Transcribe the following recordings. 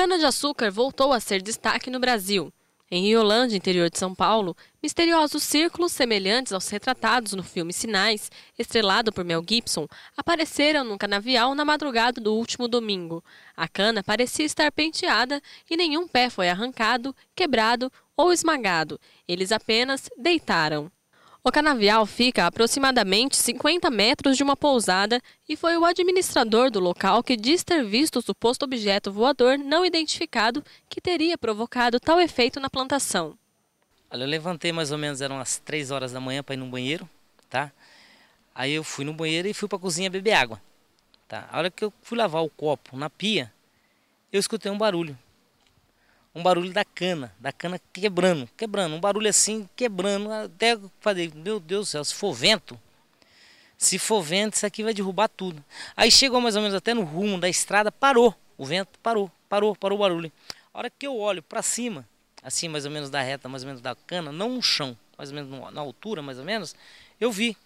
cana-de-açúcar voltou a ser destaque no Brasil. Em Riolândia, interior de São Paulo, misteriosos círculos semelhantes aos retratados no filme Sinais, estrelado por Mel Gibson, apareceram num canavial na madrugada do último domingo. A cana parecia estar penteada e nenhum pé foi arrancado, quebrado ou esmagado. Eles apenas deitaram. O canavial fica a aproximadamente 50 metros de uma pousada e foi o administrador do local que diz ter visto o suposto objeto voador não identificado que teria provocado tal efeito na plantação. Olha, eu levantei mais ou menos, eram as 3 horas da manhã para ir no banheiro, tá? Aí eu fui no banheiro e fui para a cozinha beber água, tá? A hora que eu fui lavar o copo na pia, eu escutei um barulho um barulho da cana, da cana quebrando, quebrando, um barulho assim, quebrando, até falei, meu Deus do céu, se for vento, se for vento, isso aqui vai derrubar tudo. Aí chegou mais ou menos até no rumo da estrada, parou, o vento parou, parou, parou o barulho. A hora que eu olho para cima, assim mais ou menos da reta, mais ou menos da cana, não um chão, mais ou menos na altura, mais ou menos, eu vi,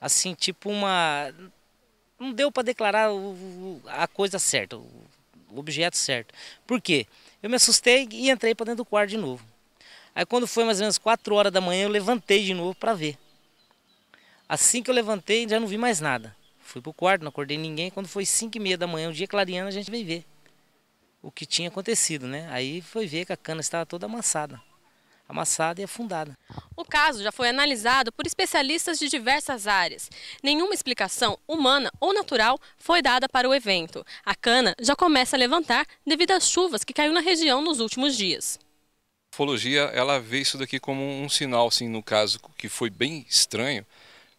assim, tipo uma... Não deu para declarar a coisa certa, o objeto certo. Por quê? Eu me assustei e entrei para dentro do quarto de novo. Aí quando foi mais ou menos 4 horas da manhã, eu levantei de novo para ver. Assim que eu levantei, já não vi mais nada. Fui pro quarto, não acordei ninguém. Quando foi 5 e meia da manhã, o um dia clareando, a gente veio ver o que tinha acontecido, né? Aí foi ver que a cana estava toda amassada amassada e afundada. O caso já foi analisado por especialistas de diversas áreas. Nenhuma explicação humana ou natural foi dada para o evento. A cana já começa a levantar devido às chuvas que caiu na região nos últimos dias. A ufologia ela vê isso daqui como um sinal, sim, no caso que foi bem estranho,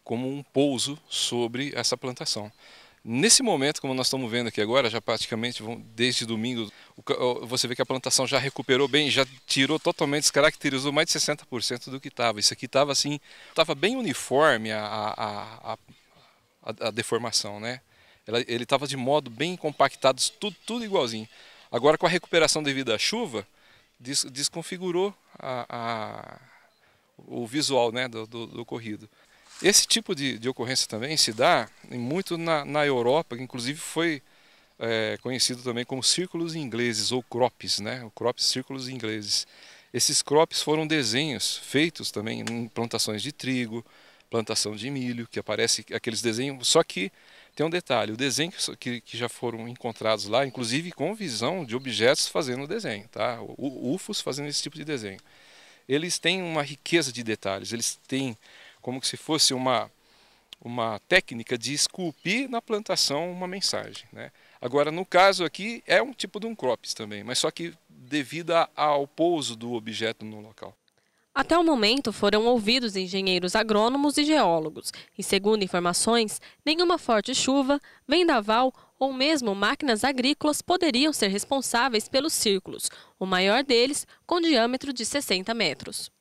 como um pouso sobre essa plantação. Nesse momento, como nós estamos vendo aqui agora, já praticamente desde domingo, você vê que a plantação já recuperou bem, já tirou totalmente, descaracterizou mais de 60% do que estava. Isso aqui estava assim, estava bem uniforme a, a, a, a deformação, né? ele estava de modo bem compactado, tudo, tudo igualzinho. Agora, com a recuperação devido à chuva, des, desconfigurou a, a, o visual né, do, do, do corrido. Esse tipo de, de ocorrência também se dá muito na, na Europa, que inclusive foi é, conhecido também como círculos ingleses ou crops, né? O crops, círculos ingleses. Esses crops foram desenhos feitos também em plantações de trigo, plantação de milho, que aparece aqueles desenhos. Só que tem um detalhe: o desenho que, que já foram encontrados lá, inclusive com visão de objetos fazendo o desenho, tá? UFOs fazendo esse tipo de desenho. Eles têm uma riqueza de detalhes, eles têm como se fosse uma, uma técnica de esculpir na plantação uma mensagem. Né? Agora, no caso aqui, é um tipo de um crops também, mas só que devido ao pouso do objeto no local. Até o momento, foram ouvidos engenheiros agrônomos e geólogos, e segundo informações, nenhuma forte chuva, vendaval ou mesmo máquinas agrícolas poderiam ser responsáveis pelos círculos, o maior deles com diâmetro de 60 metros.